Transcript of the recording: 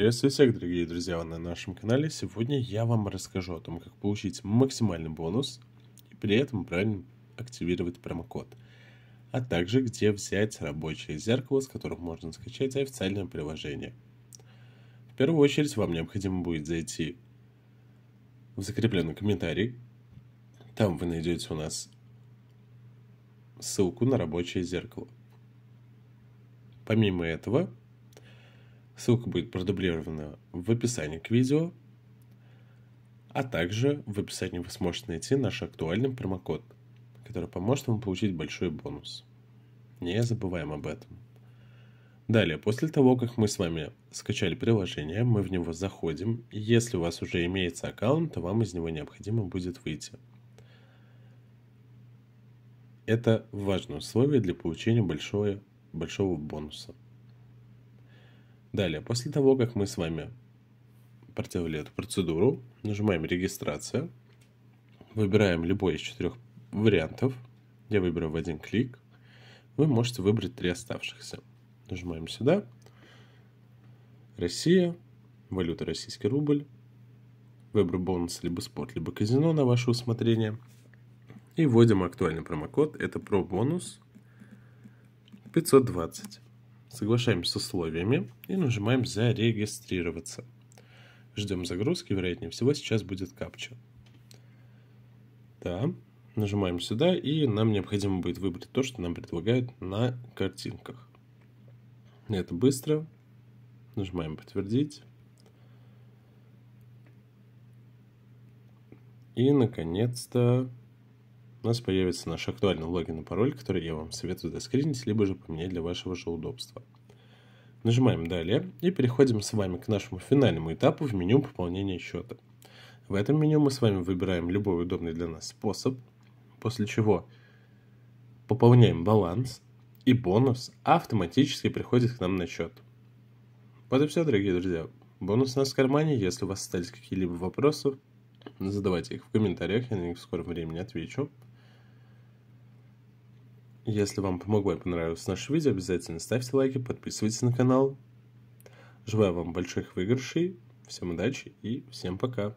Приветствую всех, дорогие друзья, на нашем канале. Сегодня я вам расскажу о том, как получить максимальный бонус и при этом правильно активировать промокод, а также где взять рабочее зеркало, с которого можно скачать официальное приложение. В первую очередь вам необходимо будет зайти в закрепленный комментарий. Там вы найдете у нас ссылку на рабочее зеркало. Помимо этого, Ссылка будет продублирована в описании к видео, а также в описании вы сможете найти наш актуальный промокод, который поможет вам получить большой бонус. Не забываем об этом. Далее, после того, как мы с вами скачали приложение, мы в него заходим. Если у вас уже имеется аккаунт, то вам из него необходимо будет выйти. Это важное условие для получения большое, большого бонуса. Далее, после того, как мы с вами проделали эту процедуру, нажимаем «Регистрация», выбираем любой из четырех вариантов. Я выберу в один клик. Вы можете выбрать три оставшихся. Нажимаем сюда. Россия, валюта российский рубль. Выберу бонус либо спорт, либо казино на ваше усмотрение. И вводим актуальный промокод. Это про бонус 520 соглашаемся с условиями и нажимаем «Зарегистрироваться». Ждем загрузки, вероятнее всего сейчас будет капча. Да, нажимаем сюда, и нам необходимо будет выбрать то, что нам предлагают на картинках. Это быстро. Нажимаем «Подтвердить». И, наконец-то, у нас появится наш актуальный логин и пароль, который я вам советую доскринить, либо же поменять для вашего же удобства. Нажимаем «Далее» и переходим с вами к нашему финальному этапу в меню пополнения счета. В этом меню мы с вами выбираем любой удобный для нас способ, после чего пополняем баланс, и бонус автоматически приходит к нам на счет. Вот и все, дорогие друзья. Бонус у нас в кармане. Если у вас остались какие-либо вопросы, задавайте их в комментариях, я на них в скором времени отвечу. Если вам помогло и понравилось наше видео, обязательно ставьте лайки, подписывайтесь на канал. Желаю вам больших выигрышей, всем удачи и всем пока.